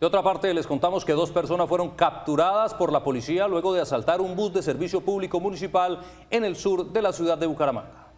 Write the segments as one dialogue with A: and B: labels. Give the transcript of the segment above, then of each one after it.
A: De otra parte, les contamos que dos personas fueron capturadas por la policía luego de asaltar un bus de servicio público municipal en el sur de la ciudad de Bucaramanga.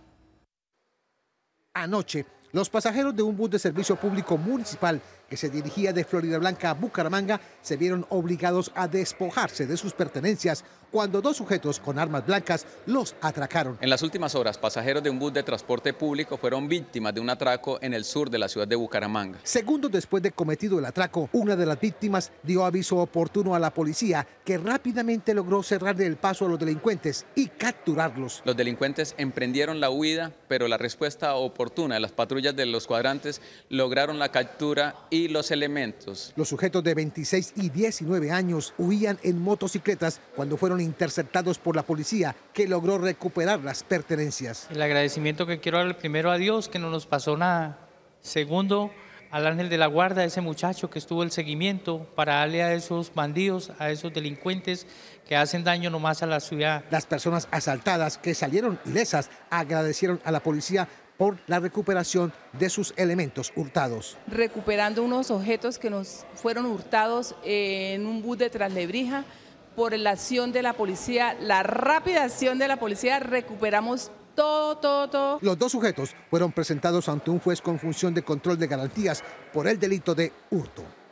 B: Anoche, los pasajeros de un bus de servicio público municipal que se dirigía de Florida Blanca a Bucaramanga, se vieron obligados a despojarse de sus pertenencias cuando dos sujetos con armas blancas los atracaron.
A: En las últimas horas, pasajeros de un bus de transporte público fueron víctimas de un atraco en el sur de la ciudad de Bucaramanga.
B: Segundos después de cometido el atraco, una de las víctimas dio aviso oportuno a la policía, que rápidamente logró cerrarle el paso a los delincuentes y capturarlos.
A: Los delincuentes emprendieron la huida, pero la respuesta oportuna de las patrullas de los cuadrantes lograron la captura los elementos.
B: Los sujetos de 26 y 19 años huían en motocicletas cuando fueron interceptados por la policía, que logró recuperar las pertenencias.
C: El agradecimiento que quiero dar primero a Dios, que no nos pasó nada. Segundo, al ángel de la guarda, ese muchacho que estuvo el seguimiento para darle a esos bandidos, a esos delincuentes que hacen daño nomás a la ciudad.
B: Las personas asaltadas que salieron ilesas agradecieron a la policía por la recuperación de sus elementos hurtados.
D: Recuperando unos objetos que nos fueron hurtados en un bus de Traslebrija por la acción de la policía, la rápida acción de la policía, recuperamos todo, todo, todo.
B: Los dos sujetos fueron presentados ante un juez con función de control de garantías por el delito de hurto.